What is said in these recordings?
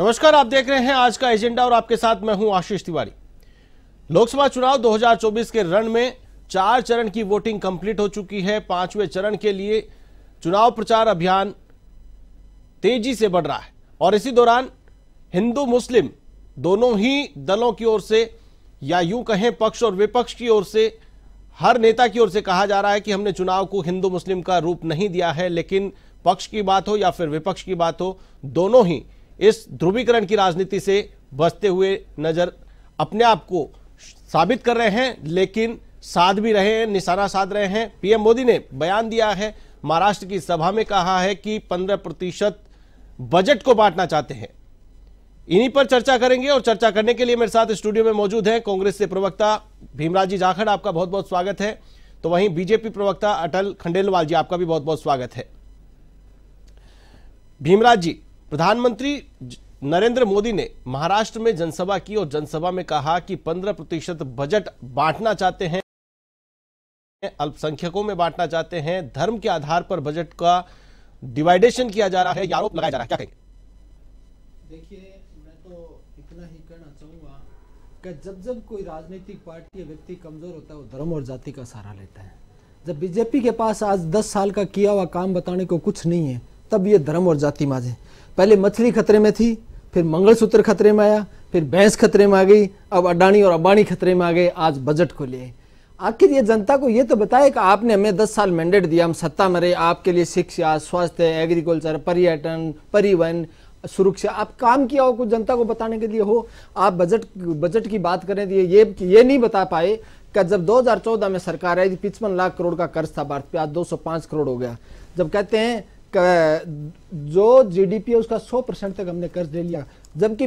नमस्कार आप देख रहे हैं आज का एजेंडा और आपके साथ मैं हूं आशीष तिवारी लोकसभा चुनाव 2024 के रण में चार चरण की वोटिंग कंप्लीट हो चुकी है पांचवें चरण के लिए चुनाव प्रचार अभियान तेजी से बढ़ रहा है और इसी दौरान हिंदू मुस्लिम दोनों ही दलों की ओर से या यूं कहें पक्ष और विपक्ष की ओर से हर नेता की ओर से कहा जा रहा है कि हमने चुनाव को हिंदू मुस्लिम का रूप नहीं दिया है लेकिन पक्ष की बात हो या फिर विपक्ष की बात हो दोनों ही इस ध्रुवीकरण की राजनीति से बचते हुए नजर अपने आप को साबित कर रहे हैं लेकिन साध भी रहे हैं निशाना साध रहे हैं पीएम मोदी ने बयान दिया है महाराष्ट्र की सभा में कहा है कि 15 प्रतिशत बजट को बांटना चाहते हैं इन्हीं पर चर्चा करेंगे और चर्चा करने के लिए मेरे साथ स्टूडियो में मौजूद हैं कांग्रेस के प्रवक्ता भीमराजी जाखड़ आपका बहुत बहुत स्वागत है तो वहीं बीजेपी प्रवक्ता अटल खंडेलवाल जी आपका भी बहुत बहुत स्वागत है भीमराज जी प्रधानमंत्री नरेंद्र मोदी ने महाराष्ट्र में जनसभा की और जनसभा में कहा कि 15 प्रतिशत बजट बांटना चाहते हैं अल्पसंख्यकों में बांटना चाहते हैं धर्म के आधार पर बजट का डिवाइडेशन किया जा रहा है आरोप लगाया जा रहा है क्या कहेंगे देखिए मैं तो इतना ही कहना चाहूंगा कि जब जब कोई राजनीतिक पार्टी या व्यक्ति कमजोर होता है वो धर्म और जाति का सहारा लेता है जब बीजेपी के पास आज दस साल का किया हुआ काम बताने को कुछ नहीं है तब ये धर्म और जाति माजे पहले मछली खतरे में थी फिर मंगलसूत्र खतरे में आया फिर भैंस खतरे में आ गई अब अडानी और अबानी खतरे में आ गए आज बजट को लिए आखिर ये जनता को ये तो बताए कि आपने हमें 10 साल मैंडेट दिया हम सत्ता में रहे आपके लिए शिक्षा स्वास्थ्य एग्रीकल्चर पर्यटन परिवहन सुरक्षा आप काम किया हो कुछ जनता को बताने के लिए हो आप बजट बजट की बात करें तो ये ये नहीं बता पाए कि जब 2014 में सरकार आई थी पिचपन लाख करोड़ का कर्ज था भारत पे आज 205 करोड़ हो गया जब कहते हैं जो जीडीपी है उसका 100 परसेंट तक हमने कर्ज ले लिया जबकि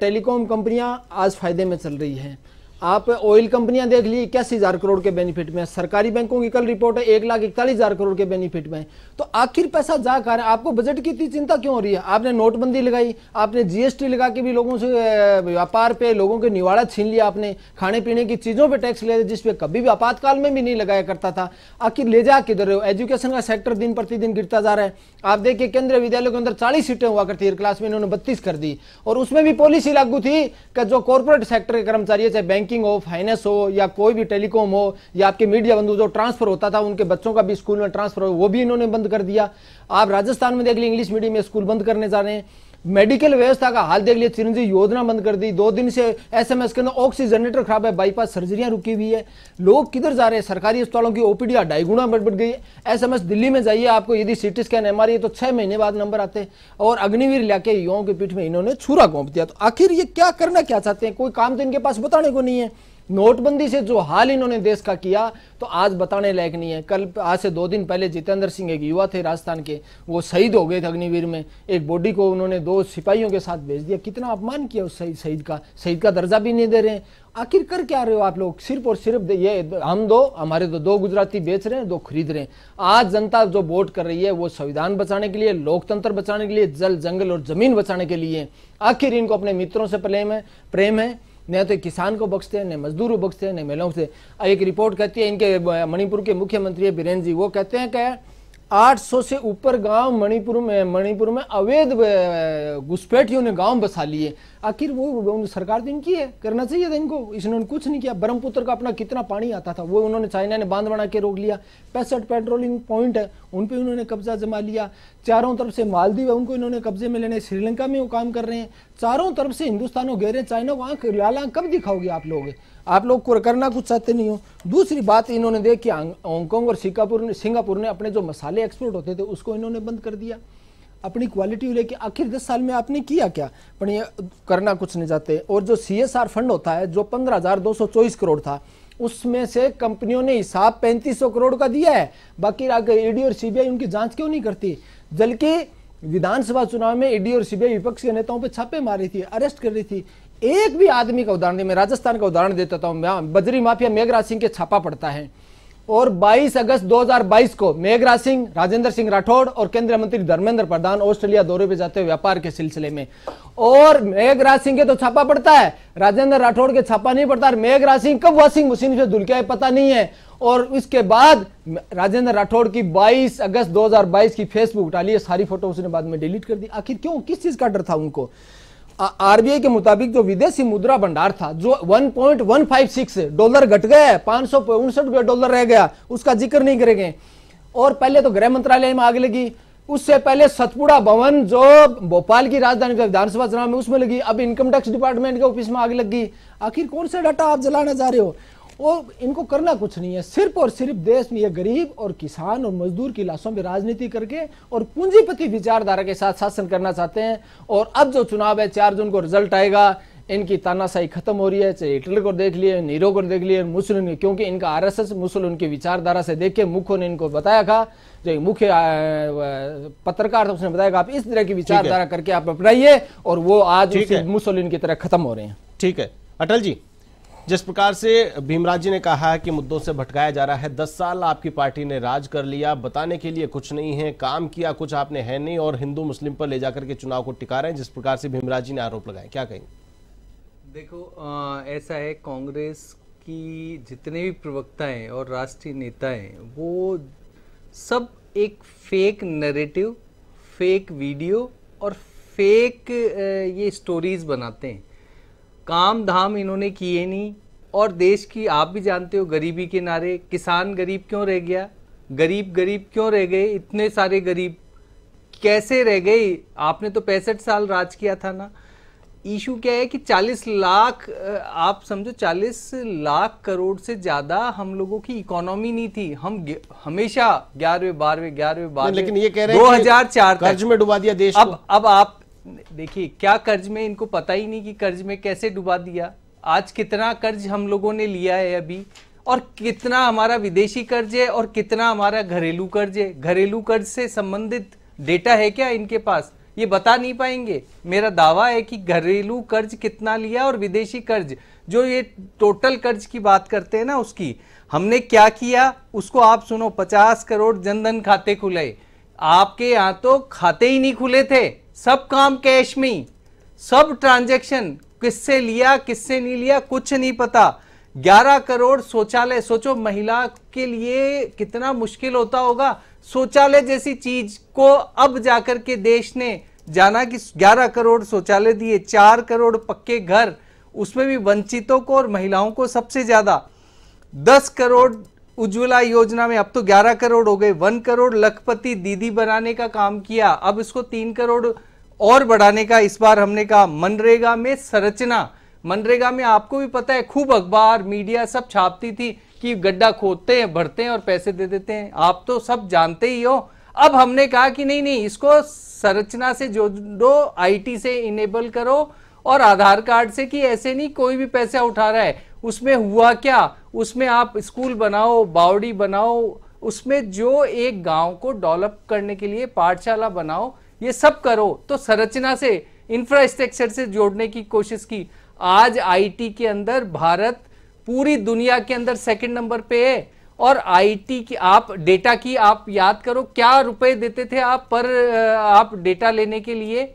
टेलीकॉम कंपनियां आज फायदे में चल रही हैं आप ऑयल कंपनियां देख लीजिए इक्यासी हजार करोड़ के बेनिफिट में सरकारी बैंकों की कल रिपोर्ट है एक लाख इकतालीस हजार करोड़ के बेनिफिट में तो आखिर पैसा जा कर आपको बजट की इतनी चिंता क्यों हो रही है आपने नोटबंदी लगाई आपने जीएसटी लगा के भी लोगों से व्यापार पे लोगों के निवाड़ा छीन लिया आपने खाने पीने की चीजों पर टैक्स ले जिसपे कभी भी आपातकाल में भी नहीं लगाया करता था आखिर ले जा किधर हो एजुकेशन का सेक्टर दिन प्रतिदिन गिरता जा रहा है आप देखिए केंद्रीय विद्यालय के अंदर चालीस सीटें हुआ करती है क्लास में इन्होंने बत्तीस कर दी और उसमें भी पॉलिसी लागू थी जो कॉर्पोरेट सेक्टर के कर्मचारी है चाहे बैंक बैंकिंग हो फाइनेंस हो या कोई भी टेलीकॉम हो या आपके मीडिया बंधु जो ट्रांसफर होता था उनके बच्चों का भी स्कूल में ट्रांसफर हो वो भी इन्होंने बंद कर दिया आप राजस्थान में देख ली इंग्लिश मीडियम में स्कूल बंद करने जा रहे हैं मेडिकल व्यवस्था का हाल देख लिया चिरंजी योजना बंद कर दी दो दिन से एसएमएस के अंदर ऑक्सीजनरेटर खराब है बाईपास सर्जरियां रुकी हुई है लोग किधर जा रहे हैं सरकारी अस्पतालों की ओपीडी ढाई गुणा बढ़ बढ़ गई है एसएमएस दिल्ली में जाइए आपको यदि सिटी स्कैन एम तो छह महीने बाद नंबर आते हैं और अग्निवीर लाके युवाओं के पीठ में इन्होंने छूरा घोंप दिया तो आखिर ये क्या करना क्या चाहते हैं कोई काम तो इनके पास बताने को नहीं है नोटबंदी से जो हाल इन्होंने देश का किया तो आज बताने लायक नहीं है कल आज से दो दिन पहले जितेंद्र सिंह एक युवा थे राजस्थान के वो शहीद हो गए थे अग्निवीर में एक बॉडी को उन्होंने दो सिपाहियों के साथ भेज दिया कितना अपमान किया उस शहीद का शहीद का दर्जा भी नहीं दे रहे हैं आखिर कर क्या रहे हो आप लोग सिर्फ और सिर्फ ये हम दो हमारे तो दो गुजराती बेच रहे हैं दो खरीद रहे हैं आज जनता जो वोट कर रही है वो संविधान बचाने के लिए लोकतंत्र बचाने के लिए जल जंगल और जमीन बचाने के लिए आखिर इनको अपने मित्रों से प्रेम है प्रेम है न तो किसान को बख्शते हैं न मजदूर को बख्शते हैं न महिलाओं से एक रिपोर्ट कहती है इनके मणिपुर के मुख्यमंत्री बीरेन्द्र जी वो कहते हैं कि 800 से ऊपर गांव मणिपुर में मणिपुर में अवैध घुसपैठियों ने गांव बसा लिए आखिर वो सरकार तो इनकी है करना चाहिए था इनको इसने कुछ नहीं किया ब्रह्मपुत्र का अपना कितना पानी आता था वो उन्होंने चाइना ने बांध बना के रोक लिया पैंसठ पेट्रोलिंग पॉइंट है उन पर उन्होंने कब्जा जमा लिया चारों तरफ से मालदीव है उनको इन्होंने कब्जे में लेने श्रीलंका में वो काम कर रहे हैं चारों तरफ से हिंदुस्तान को घेरे चाइना को आंख लाल आंख कब दिखाओगे आप लोग आप लोग को करना कुछ चाहते नहीं हो दूसरी बात इन्होंने देखी हांगकॉन्ग और सिंगापुर ने सिंगापुर ने अपने जो मसाले एक्सपोर्ट होते थे उसको इन्होंने बंद कर दिया अपनी क्वालिटी लेके आखिर दस साल में आपने किया क्या पर ये करना कुछ नहीं चाहते और जो सी एस आर फंड होता है जो पंद्रह हजार दो सौ चौबीस करोड़ था उसमें से कंपनियों ने हिसाब पैंतीस सौ करोड़ का दिया है बाकी आगे ईडी और सीबीआई उनकी जांच क्यों नहीं करती जबकि विधानसभा चुनाव में ईडी और सीबीआई विपक्ष के नेताओं पर छापे मारी थी अरेस्ट कर रही थी एक भी आदमी का उदाहरण मैं राजस्थान का उदाहरण देता था मैं बजरी माफिया मेघराज सिंह के छापा पड़ता है और 22 अगस्त 2022 को मेघराज सिंह राजेंद्र सिंह राठौड़ और केंद्रीय मंत्री धर्मेंद्र प्रधान ऑस्ट्रेलिया दौरे पे जाते हुए व्यापार के सिलसिले में और मेघराज सिंह के तो छापा पड़ता है राजेंद्र राठौड़ के छापा नहीं पड़ता मेघराज सिंह कब वॉशिंग मशीन से धुल के पता नहीं है और उसके बाद राजेंद्र राठौड़ की 22 अगस्त 2022 की फेसबुक उठा ली सारी फोटो उसने बाद में डिलीट कर दी आखिर क्यों किस चीज का डर था उनको आरबीआई के मुताबिक जो विदेशी मुद्रा भंडार था जो 1.156 डॉलर घट गया है पांच सौ उनसठ डॉलर रह गया उसका जिक्र नहीं करेंगे और पहले तो गृह मंत्रालय में आग लगी उससे पहले सतपुड़ा भवन जो भोपाल की राजधानी विधानसभा चुनाव में उसमें लगी अब इनकम टैक्स डिपार्टमेंट के ऑफिस में आग लग गई आखिर कौन सा डाटा आप जलाना चाह रहे हो वो इनको करना कुछ नहीं है सिर्फ और सिर्फ देश में ये गरीब और किसान और मजदूर की लाशों में राजनीति करके और पूंजीपति विचारधारा के साथ शासन करना चाहते हैं और अब जो चुनाव है चार जून को रिजल्ट आएगा इनकी तानाशाही खत्म हो रही है चाहे हिटलर को देख लिए नीरो को देख लिए मुस्लिम क्योंकि इनका आरएसएस मुस्लिम उनकी विचारधारा से देख के मुख्य ने इनको बताया था जो मुख्य पत्रकार था उसने बताया आप इस तरह की विचारधारा करके आप अपनाइए और वो आज मुस्लिम की तरह खत्म हो रहे हैं ठीक है अटल जी जिस प्रकार से भीमराज जी ने कहा है कि मुद्दों से भटकाया जा रहा है दस साल आपकी पार्टी ने राज कर लिया बताने के लिए कुछ नहीं है काम किया कुछ आपने है नहीं और हिंदू मुस्लिम पर ले जाकर के चुनाव को टिका रहे हैं जिस प्रकार से भीमराज जी ने आरोप लगाए क्या कहेंगे देखो आ, ऐसा है कांग्रेस की जितने भी प्रवक्ता हैं और राष्ट्रीय नेता हैं वो सब एक फेक नरेटिव फेक वीडियो और फेक ये स्टोरीज बनाते हैं काम धाम इन्होंने किए नहीं और देश की आप भी जानते हो गरीबी के नारे किसान गरीब क्यों रह गया गरीब गरीब क्यों रह गए इतने सारे गरीब कैसे रह गए आपने तो पैंसठ साल राज किया था ना इशू क्या है कि 40 लाख आप समझो 40 लाख करोड़ से ज़्यादा हम लोगों की इकोनॉमी नहीं थी हम हमेशा ग्यारहवें बारहवें ग्यारहवें बारहवें लेकिन ये कह रहे हैं चार कर्ज में डुबा दिया देश अब अब आप देखिए क्या कर्ज में इनको पता ही नहीं कि कर्ज में कैसे डुबा दिया आज कितना कर्ज हम लोगों ने लिया है अभी और कितना हमारा विदेशी कर्ज है और कितना हमारा घरेलू कर्ज है घरेलू कर्ज से संबंधित डेटा है क्या इनके पास ये बता नहीं पाएंगे मेरा दावा है कि घरेलू कर्ज कितना लिया और विदेशी कर्ज जो ये टोटल कर्ज की बात करते हैं ना उसकी हमने क्या किया उसको आप सुनो पचास करोड़ जनधन खाते खुले आपके यहाँ तो खाते ही नहीं खुले थे सब काम कैश में सब ट्रांजेक्शन किससे लिया किससे नहीं लिया कुछ नहीं पता 11 करोड़ शौचालय सोचो महिला के लिए कितना मुश्किल होता होगा शौचालय जैसी चीज को अब जाकर के देश ने जाना कि 11 करोड़ शौचालय दिए 4 करोड़ पक्के घर उसमें भी वंचितों को और महिलाओं को सबसे ज्यादा 10 करोड़ उज्ज्वला योजना में अब तो 11 करोड़ हो गए 1 करोड़ लखपति दीदी बनाने का काम किया अब इसको 3 करोड़ और बढ़ाने का इस बार हमने कहा मनरेगा में संरचना मनरेगा में आपको भी पता है खूब अखबार मीडिया सब छापती थी कि गड्ढा खोदते हैं भरते हैं और पैसे दे देते हैं आप तो सब जानते ही हो अब हमने कहा कि नहीं नहीं इसको संरचना से जोड़ो आईटी से इनेबल करो और आधार कार्ड से कि ऐसे नहीं कोई भी पैसा उठा रहा है उसमें हुआ क्या उसमें आप स्कूल बनाओ बावड़ी बनाओ उसमें जो एक गांव को डेवलप करने के लिए पाठशाला बनाओ ये सब करो तो संरचना से इंफ्रास्ट्रक्चर से जोड़ने की कोशिश की आज आईटी के अंदर भारत पूरी दुनिया के अंदर सेकंड नंबर पे है और आईटी की आप डेटा की आप याद करो क्या रुपए देते थे आप पर आप डेटा लेने के लिए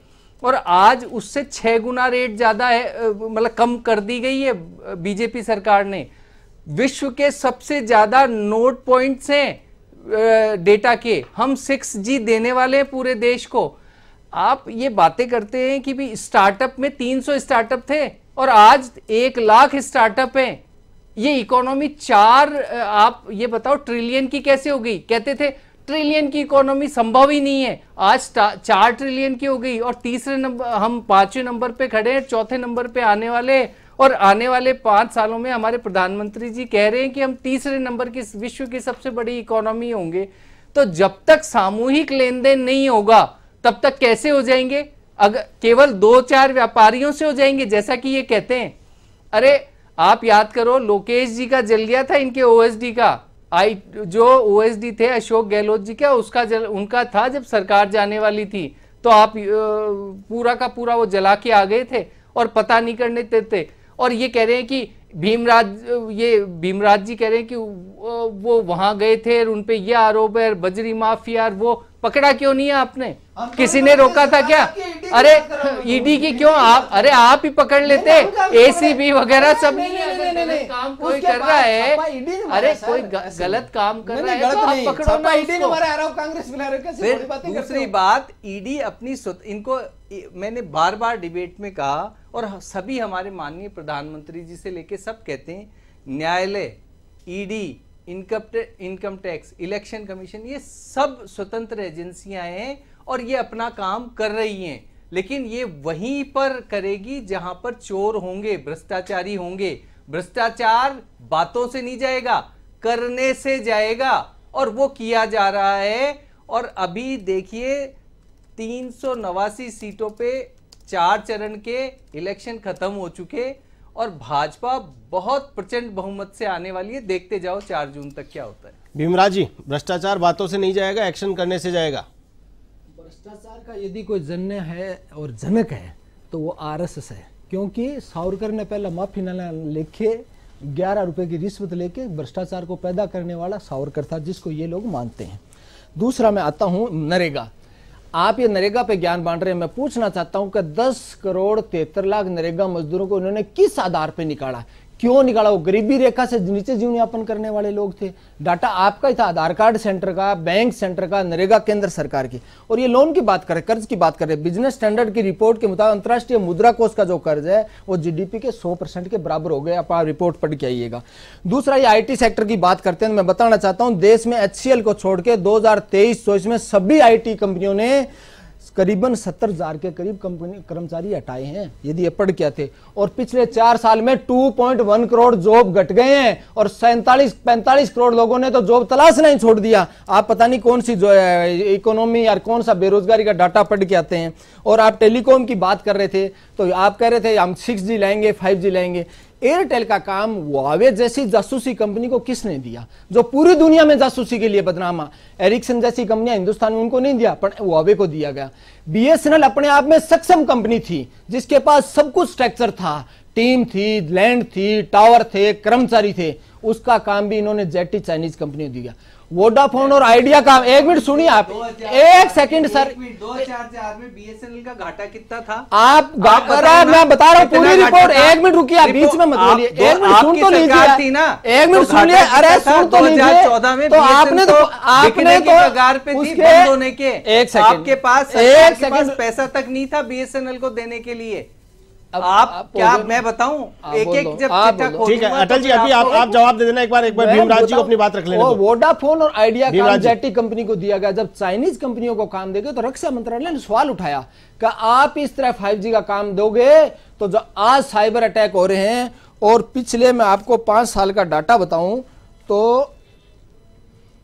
और आज उससे छः गुना रेट ज़्यादा है मतलब कम कर दी गई है बीजेपी सरकार ने विश्व के सबसे ज़्यादा नोट पॉइंट्स हैं डेटा के हम सिक्स जी देने वाले हैं पूरे देश को आप ये बातें करते हैं कि भी स्टार्टअप में 300 स्टार्टअप थे और आज एक लाख स्टार्टअप हैं ये इकोनॉमी चार आप ये बताओ ट्रिलियन की कैसे हो गई कहते थे ट्रिलियन की इकोनॉमी संभव ही नहीं है आज चार ट्रिलियन की हो गई और तीसरे नंबर हम पांचवें नंबर पे खड़े हैं चौथे नंबर पे आने वाले और आने वाले पांच सालों में हमारे प्रधानमंत्री जी कह रहे हैं कि हम तीसरे नंबर की विश्व की सबसे बड़ी इकोनॉमी होंगे तो जब तक सामूहिक लेन देन नहीं होगा तब तक कैसे हो जाएंगे अगर केवल दो चार व्यापारियों से हो जाएंगे जैसा कि ये कहते हैं अरे आप याद करो लोकेश जी का जल गया था इनके ओएसडी का आई जो ओएसडी थे अशोक गहलोत जी का उसका जल उनका था जब सरकार जाने वाली थी तो आप पूरा का पूरा वो जला के आ गए थे और पता नहीं करने देते और ये कह रहे हैं कि भीमराज ये भीमराज जी कह रहे हैं कि वो वहां गए थे और उनपे ये आरोप है बजरी माफिया वो पकड़ा क्यों नहीं है आपने तो किसी ने रोका था क्या e अरे ईडी e की क्यों आप अरे आप ही पकड़ लेते एसीबी वगैरह सब नहीं नहीं नहीं काम कोई कर रहा है e अरे कोई गलत काम कर रहा है तो आप पकड़ो ना ईडी ने हमारा आरोप कांग्रेस मिला रखा दूसरी बात ईडी अपनी इनको मैंने बार बार डिबेट में कहा और सभी हमारे माननीय प्रधानमंत्री जी से लेके सब कहते हैं न्यायालय ED income income tax election commission ये सब स्वतंत्र एजेंसियां हैं और ये अपना काम कर रही हैं लेकिन ये वहीं पर करेगी जहां पर चोर होंगे भ्रष्टाचारी होंगे भ्रष्टाचार बातों से नहीं जाएगा करने से जाएगा और वो किया जा रहा है और अभी देखिए तीन सीटों पे चार चरण के इलेक्शन खत्म हो चुके और भाजपा बहुत प्रचंड बहुमत से आने वाली है देखते जाओ चार जून तक क्या होता है भीमराज जी भ्रष्टाचार बातों से नहीं जाएगा एक्शन करने से जाएगा भ्रष्टाचार का यदि कोई जन्य है और जनक है तो वो आरएसएस है क्योंकि सावरकर ने पहला माफी ना लेके ग्यारह रुपए की रिश्वत लेके भ्रष्टाचार को पैदा करने वाला सावरकर था जिसको ये लोग मानते हैं दूसरा मैं आता हूं नरेगा आप ये नरेगा पे ज्ञान बांट रहे हैं मैं पूछना चाहता हूं कि 10 करोड़ तिहत्तर लाख नरेगा मजदूरों को उन्होंने किस आधार पे निकाला क्यों निकाला वो गरीबी रेखा से नीचे जीवन यापन करने वाले लोग थे डाटा आपका ही था आधार कार्ड सेंटर का बैंक सेंटर का नरेगा केंद्र सरकार की और ये लोन की बात करें कर्ज की बात करें बिजनेस स्टैंडर्ड की रिपोर्ट के मुताबिक अंतर्राष्ट्रीय मुद्रा कोष का जो कर्ज है वो जीडीपी के 100 परसेंट के बराबर हो गए आप रिपोर्ट पढ़ के आइएगा दूसरा ये आई सेक्टर की बात करते हैं तो मैं बताना चाहता हूँ देश में एच को छोड़ के दो हजार में सभी आई कंपनियों ने करीबन सत्तर हजार के करीब कंपनी कर्मचारी हटाए हैं यदि अपड़ पढ़ क्या थे और पिछले चार साल में 2.1 करोड़ जॉब घट गए हैं और सैंतालीस पैंतालीस करोड़ लोगों ने तो जॉब तलाश नहीं छोड़ दिया आप पता नहीं कौन सी जो इकोनॉमी या कौन सा बेरोजगारी का डाटा पढ़ के आते हैं और आप टेलीकॉम की बात कर रहे थे तो आप कह रहे थे हम सिक्स जी लाएंगे फाइव जी लाएंगे एयरटेल का काम वावे जैसी जासूसी कंपनी को किसने दिया जो पूरी दुनिया में जासूसी के लिए बदनामा एरिक्सन जैसी कंपनियां हिंदुस्तान में उनको नहीं दिया पर वावे को दिया गया बीएसएनएल अपने आप में सक्षम कंपनी थी जिसके पास सब कुछ स्ट्रक्चर था टीम थी लैंड थी टावर थे कर्मचारी थे उसका काम भी इन्होंने जेटी चाइनीज कंपनी दिया वोडाफोन और आइडिया का एक मिनट सुनिए आप एक सेकंड सर दो चार चार में बीएसएनएल का घाटा कितना था आप बता मैं बता रहा हूँ पूरी रिपोर्ट एक मिनट रुकिए आप बीच में मत बोलिए एक मिनट तो तो सुन तो लीजिए एक मिनट सुनिए अरे सुन तो लीजिए चौदह में तो आपने तो, तो आपने तो कगार एक सेकंड आपके पास एक सेकंड पैसा तक नहीं था बीएसएनएल को देने के लिए अब आप, आप क्या मैं बताऊं एक एक जब ठीक है अटल जी अभी आप आप जवाब दे देना एक बार एक बार भीमराज जी को अपनी बात रख लेना वोडाफोन और आइडिया काम जेटी कंपनी को दिया गया जब चाइनीज कंपनियों को काम देगा तो रक्षा मंत्रालय ने सवाल उठाया कि आप इस तरह 5G का काम दोगे तो जो आज साइबर अटैक हो रहे हैं और पिछले मैं आपको पांच साल का डाटा बताऊं तो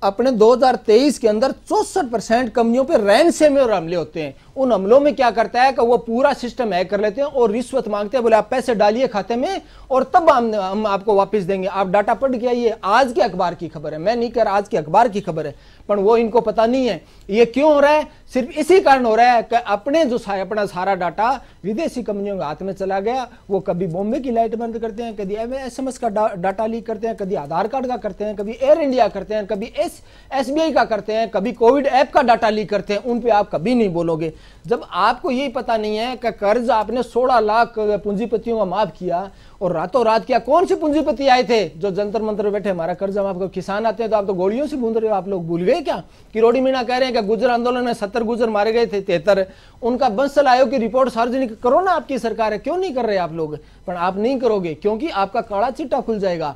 अपने 2023 के अंदर चौसठ परसेंट कंपनियों पर रैन से में और हमले होते हैं उन हमलों में क्या करता है कि वो पूरा सिस्टम हैक कर लेते हैं और रिश्वत मांगते हैं बोले आप पैसे डालिए खाते में और तब हम हम आपको वापस देंगे आप डाटा पढ़ के आइए आज के अखबार की खबर है मैं नहीं कह रहा आज के अखबार की खबर है पर वो इनको पता नहीं है ये क्यों हो रहा है सिर्फ इसी कारण हो रहा है कि अपने जो अपना सारा डाटा विदेशी कंपनियों के हाथ में चला गया वो कभी बॉम्बे की लाइट बंद करते हैं कभी एम का डा, डाटा लीक करते हैं कभी आधार कार्ड का करते हैं कभी एयर इंडिया करते हैं कभी एस एस का करते हैं कभी कोविड ऐप का डाटा लीक करते हैं उन पर आप कभी नहीं बोलोगे जब आपको यही पता नहीं है कि कर्ज आपने सोलह लाख पूंजीपतियों का माफ किया और रातों रात क्या कौन से पूंजीपति आए थे जो जंतर मंत्र बैठे हमारा कर्ज हम आपको किसान आते हैं तो आप तो गोलियों से बूंद रहे हो आप लोग भूल गए क्या किरोड़ी मीणा कह रहे हैं कि गुजर आंदोलन में सत्तर तिहत्तर गुजर मारे गए थे तिहत्तर उनका बंसल आयोग की रिपोर्ट सार्वजनिक करो ना आपकी सरकार है क्यों नहीं कर रहे आप लोग पर आप नहीं करोगे क्योंकि आपका काड़ा चिट्टा खुल जाएगा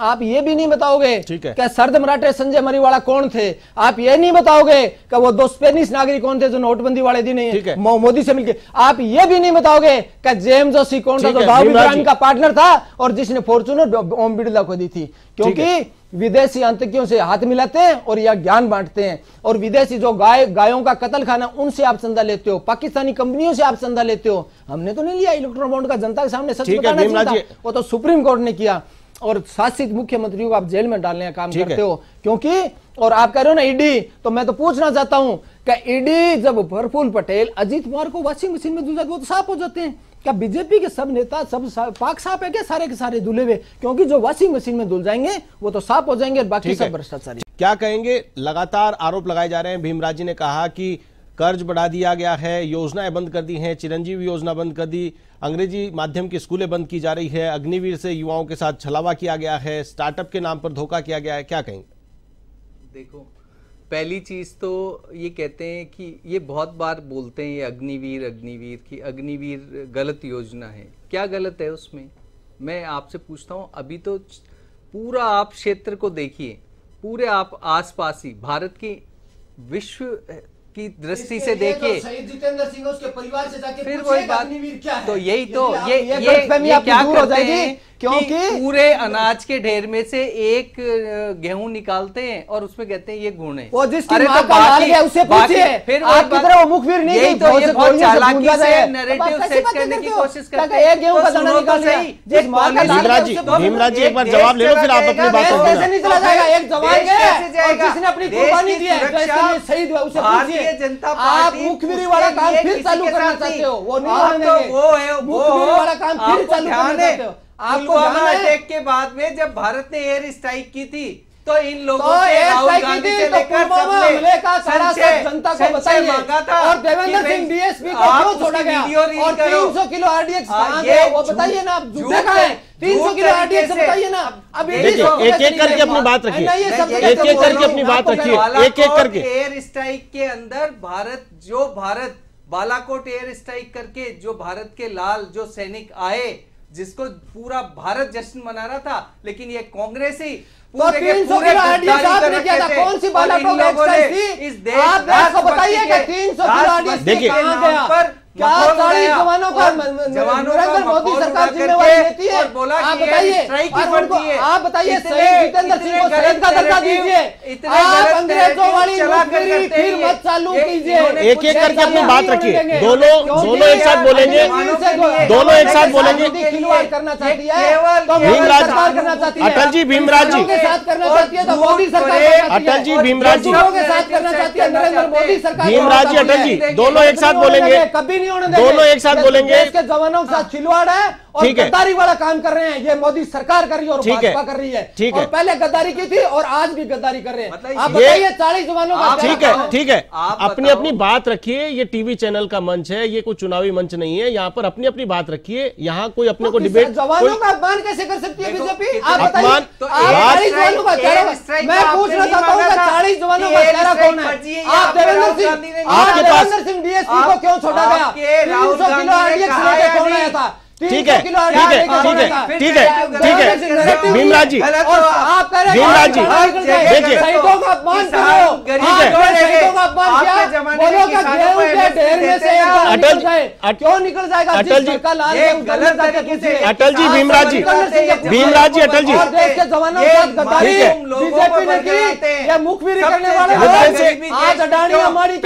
आप ये भी नहीं बताओगे कि सर्द मराठे संजय मरीवाड़ा कौन थे आप ये नहीं बताओगे कि वो दो स्पेनिश नागरिक कौन थे जो नोटबंदी वाले दिन मोदी से मिलके आप ये भी नहीं बताओगे कि जेम जोशी कौन था जो दाऊद इब्राहिम का पार्टनर था और जिसने फॉर्चुनर ओम बिड़ला को दी थी क्योंकि विदेशी आतंकियों से हाथ मिलाते हैं और यह ज्ञान बांटते हैं और विदेशी जो गाय गायों का कतल खाना उनसे आप चंदा लेते हो पाकिस्तानी कंपनियों से आप चंदा लेते हो हमने तो नहीं लिया इलेक्ट्रॉन बॉन्ड का जनता के सामने सच बताना चाहिए वो तो सुप्रीम कोर्ट ने किया और शासित मुख्यमंत्री को आप जेल में डालने का काम करते हो क्योंकि और आप कह रहे हो ना ईडी e तो मैं तो पूछना चाहता हूं क्या ईडी e जब प्रफुल पटेल अजीत पवार को वॉशिंग मशीन में दूसरा तो साफ हो जाते हैं क्या बीजेपी के सब नेता सब पाक साफ है क्या सारे के सारे धुले हुए क्योंकि जो वॉशिंग मशीन में धुल जाएंगे वो तो साफ हो जाएंगे और बाकी सब भ्रष्टाचारी क्या कहेंगे लगातार आरोप लगाए जा रहे हैं भीमराज जी ने कहा कि कर्ज बढ़ा दिया गया है योजनाएं बंद कर दी हैं चिरंजीवी योजना बंद कर दी अंग्रेजी माध्यम की स्कूलें बंद की जा रही है अग्निवीर से युवाओं के साथ छलावा किया गया है स्टार्टअप के नाम पर धोखा किया गया है क्या कहेंगे देखो पहली चीज़ तो ये कहते हैं कि ये बहुत बार बोलते हैं ये अग्निवीर अग्निवीर की अग्निवीर गलत योजना है क्या गलत है उसमें मैं आपसे पूछता हूँ अभी तो पूरा आप क्षेत्र को देखिए पूरे आप आसपास ही भारत की विश्व की दृष्टि से तो देखिए जितेंद्र सिंह उसके परिवार से जाके फिर वही बात तो यही तो ये ये क्या करते हैं क्योंकि पूरे अनाज के ढेर में से एक गेहूं निकालते हैं और उसमें कहते हैं ये गुण है वो जिस अरे तो बाकी है उसे पूछिए फिर आप की तरह मुख फिर नहीं यही तो ये बहुत चालाकी से नैरेटिव सेट करने की कोशिश करते हैं एक गेहूं का तो दाना तो निकाल सही जिस मां का भीमराज जी भीमराज जी एक बार जवाब ले लो फिर आप अपनी बात को कैसे निकला जाएगा एक जवाब है और किसने अपनी कुर्बानी दी है तो कैसे शहीद हुआ उसे पूछिए जनता पार्टी आप मुखबिरी वाला काम फिर चालू करना चाहते हो वो नहीं मानेंगे वो है वो मुखबिरी वाला काम फिर चालू करना चाहते हो आपको अटैक के बाद में जब भारत ने एयर स्ट्राइक की थी तो इन लोगों तो राहुल गांधी से तो लेकर हमले का सारा सब जनता को बताइए मांगा था और देवेंद्र सिंह को क्यों छोड़ा गया और 300 किलो आरडीएक्स हाँ, कहां वो बताइए ना आप झूठे कहां अब एक एक करके अपनी बात रखिए तो एक एक करके अपनी बात रखिए एक एक करके एयर स्ट्राइक के अंदर भारत जो भारत बालाकोट एयर स्ट्राइक करके जो भारत के लाल जो सैनिक आए जिसको पूरा भारत जश्न मना रहा था लेकिन ये कांग्रेस ही तो पूरे तो तीन सौ किलो कौन सी इस देश आप किलो क्या तारीख हाँ, जवानों का नरेंद्र मोदी सरकार जिम्मेवारी लेती है आप बताइए आप बताइए जितेंद्र सिंह को शहीद का दर्जा दीजिए आप अंग्रेजों वाली नौकरी फिर मत चालू कीजिए एक एक करके अपनी बात रखिए दोनों दोनों एक साथ बोलेंगे दोनों एक साथ बोलेंगे खिलवाड़ तो करना चाहती है तो भीमराज तो अटल जी भीमराज जी के साथ करना चाहती है तो मोदी सरकार अटल जी भीमराज जी के साथ करना चाहती है नरेंद्र मोदी सरकार भीमराज जी अटल जी दोनों एक साथ बोलेंगे कभी नहीं होने दोनों एक साथ बोलेंगे के जवानों के साथ खिलवाड़ है और गद्दारी वाला काम कर रहे हैं ये मोदी सरकार कर रही है और भाजपा कर रही है ठीक है पहले गद्दारी की थी और आज भी गद्दारी कर रहे हैं मतलब आप बताइए चालीस जवानों का ठीक है ठीक है अपनी अपनी बात रखिए ये टीवी चैनल का मंच है ये कोई चुनावी मंच नहीं है यहाँ पर अपनी अपनी बात रखिए यहाँ कोई अपने तो को डिबेट जवानों का अपमान कैसे कर सकती है बीजेपी तो चालीस जवानों का मैं पूछना चाहता हूँ चालीस जवानों का चेहरा कौन है आप देवेंद्र सिंह आपके पास सिंह डीएसपी को क्यों छोड़ा गया राहुल गांधी ने कहा है ठीक है ठीक है ठीक है ठीक है ठीक है भीमराज हाँ, जी भीमराज जी देखिए का अटल क्यों निकल जाएगा अटल जी अटल जी भीमराज जी भीमराज जी अटल जी की आज अडानी हमारी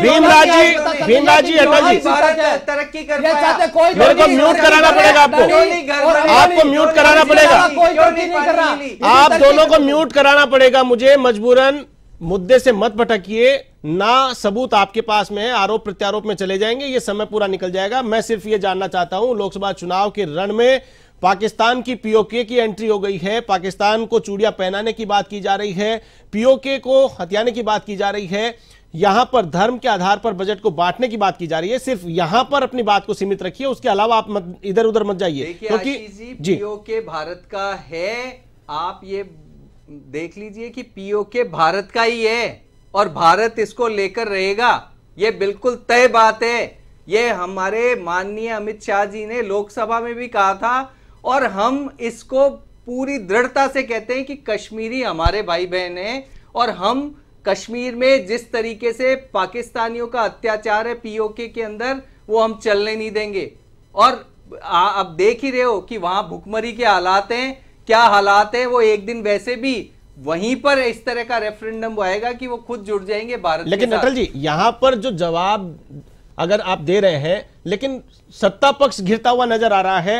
भीमराज जी भीमराज जी अटल जी तरक्की कर चाहते मेरे को म्यूट कराना पड़ेगा आपको आपको म्यूट कराना पड़ेगा आप दोनों को म्यूट कराना पड़ेगा मुझे मजबूरन मुद्दे से मत भटकिए ना सबूत आपके पास में है आरोप प्रत्यारोप में चले जाएंगे ये समय पूरा निकल जाएगा मैं सिर्फ ये जानना चाहता हूं लोकसभा चुनाव के रण में पाकिस्तान की पीओके की एंट्री हो गई है पाकिस्तान को चूड़िया पहनाने की बात की जा रही है पीओके को हत्याने की बात की जा रही है यहां पर धर्म के आधार पर बजट को बांटने की बात की जा रही है सिर्फ यहां पर अपनी बात को सीमित रखिए उसके अलावा आप मत, इधर उधर मत जाइए क्योंकि जी के भारत का है आप ये देख लीजिए कि पीओके भारत का ही है और भारत इसको लेकर रहेगा ये बिल्कुल तय बात है ये हमारे माननीय अमित शाह जी ने लोकसभा में भी कहा था और हम इसको पूरी दृढ़ता से कहते हैं कि कश्मीरी हमारे भाई बहन हैं और हम कश्मीर में जिस तरीके से पाकिस्तानियों का अत्याचार है पीओके के अंदर वो हम चलने नहीं देंगे और आ, अब देख ही रहे हो कि वहां भुखमरी के हालात हैं क्या हालात हैं वो एक दिन वैसे भी वहीं पर इस तरह का रेफरेंडम आएगा कि वो खुद जुड़ जाएंगे भारत लेकिन अटल जी यहां पर जो जवाब अगर आप दे रहे हैं लेकिन सत्ता पक्ष घिरता हुआ नजर आ रहा है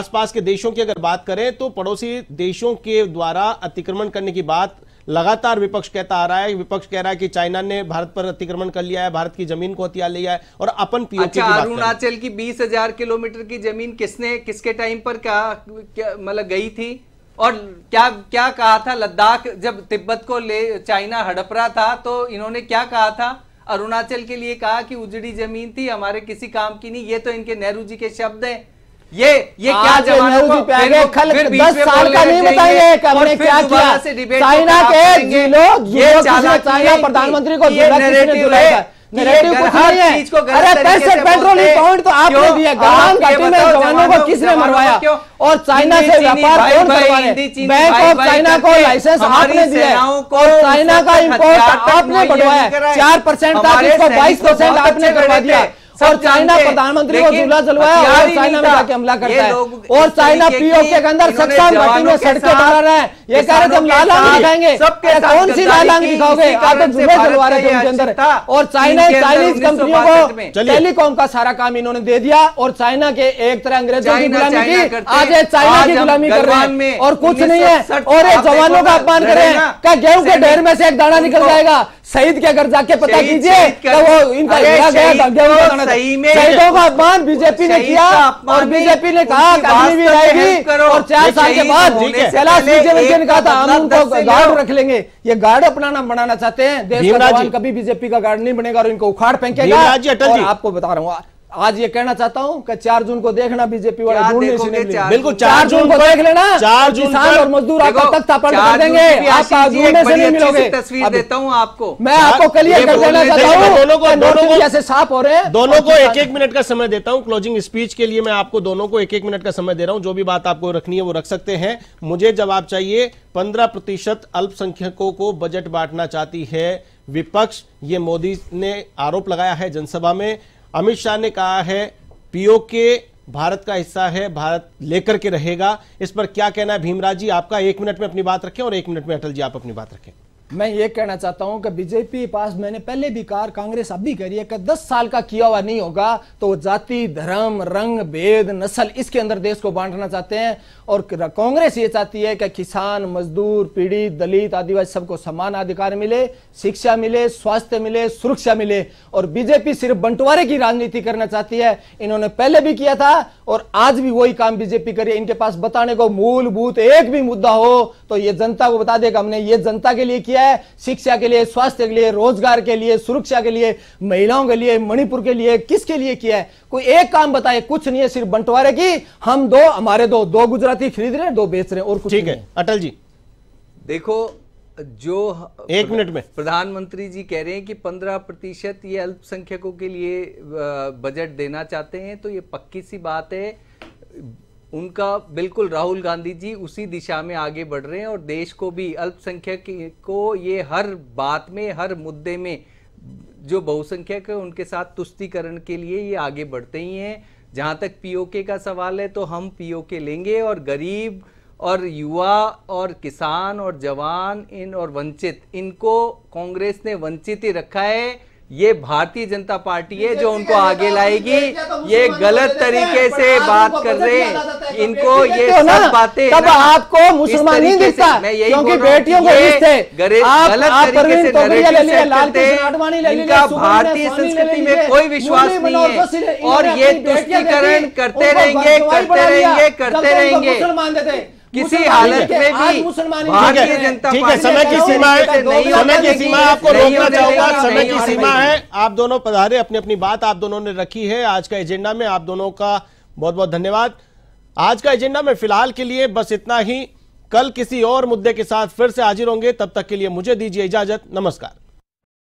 आसपास के देशों की अगर बात करें तो पड़ोसी देशों के द्वारा अतिक्रमण करने की बात लगातार विपक्ष कहता आ रहा है विपक्ष कह रहा है कि चाइना ने भारत पर अतिक्रमण कर लिया है भारत की जमीन को हथियार लिया है और अपन पीओके अच्छा, की अरुणाचल की बीस हजार किलोमीटर की जमीन किसने किसके टाइम पर क्या, क्या मतलब गई थी और क्या क्या कहा था लद्दाख जब तिब्बत को ले चाइना हड़प रहा था तो इन्होंने क्या कहा था अरुणाचल के लिए कहा कि उजड़ी जमीन थी हमारे किसी काम की नहीं ये तो इनके नेहरू जी के शब्द हैं ये ये क्या खल साल का नहीं हमने क्या किया चाइना के ये प्रधानमंत्री को कुछ नहीं है अरे पैसे पेट्रोल पॉइंट तो आपने दिया घाटी में जवानों को किसने मरवाया और चाइना से व्यापार कौन बैंक ऑफ चाइना को लाइसेंस आपने दिया और चाइना का इम्पोर्ट आपने बढ़वाया चार परसेंट इसको तो बाईस परसेंट आपने करवा दिया और चाइना प्रधानमंत्री को झूला जलवाया और चाइना में जाके हमला करता है और चाइना पीओके के अंदर सत्ता घाटी में सड़कें बना रहा है ये कह रहे थे हम लाल आंग दिखाएंगे कौन सी लाल आंग दिखाओगे आप तो जलवा रहे थे उनके अंदर और चाइना चाइनीज कंपनियों को टेलीकॉम का सारा काम इन्होंने दे दिया और चाइना के एक तरह अंग्रेजों की गुलामी की आज चाइना की गुलामी कर रहे हैं और कुछ नहीं है और जवानों का अपमान कर रहे हैं क्या गेहूं के ढेर में से एक दाना निकल जाएगा शहीद के घर जाके पता कीजिए तो वो इनका गया गया शहीदों का अपमान बीजेपी ने किया और बीजेपी ने कहा अग्नि भी रहेगी और चार साल के बाद कैलाश ने कहा था हम उनको गार्ड रख लेंगे ये गार्ड अपना नाम बनाना चाहते हैं देश का कभी बीजेपी का गार्ड नहीं बनेगा और इनको उखाड़ फेंकेगा आपको बता रहा हूँ आज ये कहना चाहता हूँ कि चार जून को देखना बीजेपी वाले ढूंढने बिल्कुल चार जून को देख लेना चार जून किसान और मजदूर आपको तख्ता पलट कर देंगे आप ढूंढने से नहीं मिलोगे तस्वीर देता हूँ आपको मैं आपको क्लियर कर देना चाहता हूँ दोनों को दोनों को ऐसे साफ हो रहे हैं दोनों को एक एक मिनट का समय देता हूँ क्लोजिंग स्पीच के लिए मैं आपको दोनों को एक एक मिनट का समय दे रहा हूँ जो भी बात आपको रखनी है वो रख सकते हैं मुझे जवाब चाहिए पंद्रह प्रतिशत अल्पसंख्यकों को बजट बांटना चाहती है विपक्ष ये मोदी ने आरोप लगाया है जनसभा में अमित शाह ने कहा है पीओके भारत का हिस्सा है भारत लेकर के रहेगा इस पर क्या कहना है भीमराज जी आपका एक मिनट में अपनी बात रखें और एक मिनट में अटल जी आप अपनी बात रखें मैं ये कहना चाहता हूं कि बीजेपी पास मैंने पहले भी कहा कांग्रेस अब भी कह रही है कि दस साल का किया हुआ नहीं होगा तो वो जाति धर्म रंग भेद नस्ल इसके अंदर देश को बांटना चाहते हैं और कांग्रेस ये चाहती है कि किसान मजदूर पीड़ित दलित आदिवासी सबको समान अधिकार मिले शिक्षा मिले स्वास्थ्य मिले सुरक्षा मिले और बीजेपी सिर्फ बंटवारे की राजनीति करना चाहती है इन्होंने पहले भी किया था और आज भी वही काम बीजेपी करी इनके पास बताने को मूलभूत एक भी मुद्दा हो तो ये जनता को बता देगा हमने ये जनता के लिए किया है शिक्षा के लिए स्वास्थ्य के लिए रोजगार के लिए सुरक्षा के लिए महिलाओं के लिए मणिपुर के लिए किसके लिए किया है कोई एक काम बताए कुछ नहीं है सिर्फ बंटवारे की हम दो हमारे दो दो गुजराती खरीद रहे दो बेच रहे और कुछ ठीक है अटल जी देखो जो एक मिनट में प्रधानमंत्री जी कह रहे हैं कि पंद्रह प्रतिशत ये अल्पसंख्यकों के लिए बजट देना चाहते हैं तो ये पक्की सी बात है उनका बिल्कुल राहुल गांधी जी उसी दिशा में आगे बढ़ रहे हैं और देश को भी अल्पसंख्यक को ये हर बात में हर मुद्दे में जो बहुसंख्यक है उनके साथ तुष्टिकरण के लिए ये आगे बढ़ते ही हैं जहाँ तक पीओके का सवाल है तो हम पीओके लेंगे और गरीब और युवा और किसान और जवान इन और वंचित इनको कांग्रेस ने वंचित ही रखा है ये भारतीय जनता पार्टी है जो उनको आगे लाएगी तो ये गलत तरीके से बात कर रहे हैं तो इनको ये सब बातें तब आपको मुसलमान ही दिखता मैं यही क्योंकि बेटियों को गलत तरीके से तो इनका भारतीय संस्कृति में कोई विश्वास नहीं है और ये तुष्टिकरण करते रहेंगे करते रहेंगे करते रहेंगे किसी हालत में भी भारतीय जनता ठीक है समय की सीमा है समय की सीमा आपको रोकना चाहूंगा समय की सीमा है आप दोनों पधारे अपनी अपनी बात आप दोनों ने रखी है आज का एजेंडा में आप दोनों का बहुत बहुत धन्यवाद आज का एजेंडा में फिलहाल के लिए बस इतना ही कल किसी और मुद्दे के साथ फिर से हाजिर होंगे तब तक के लिए मुझे दीजिए इजाजत नमस्कार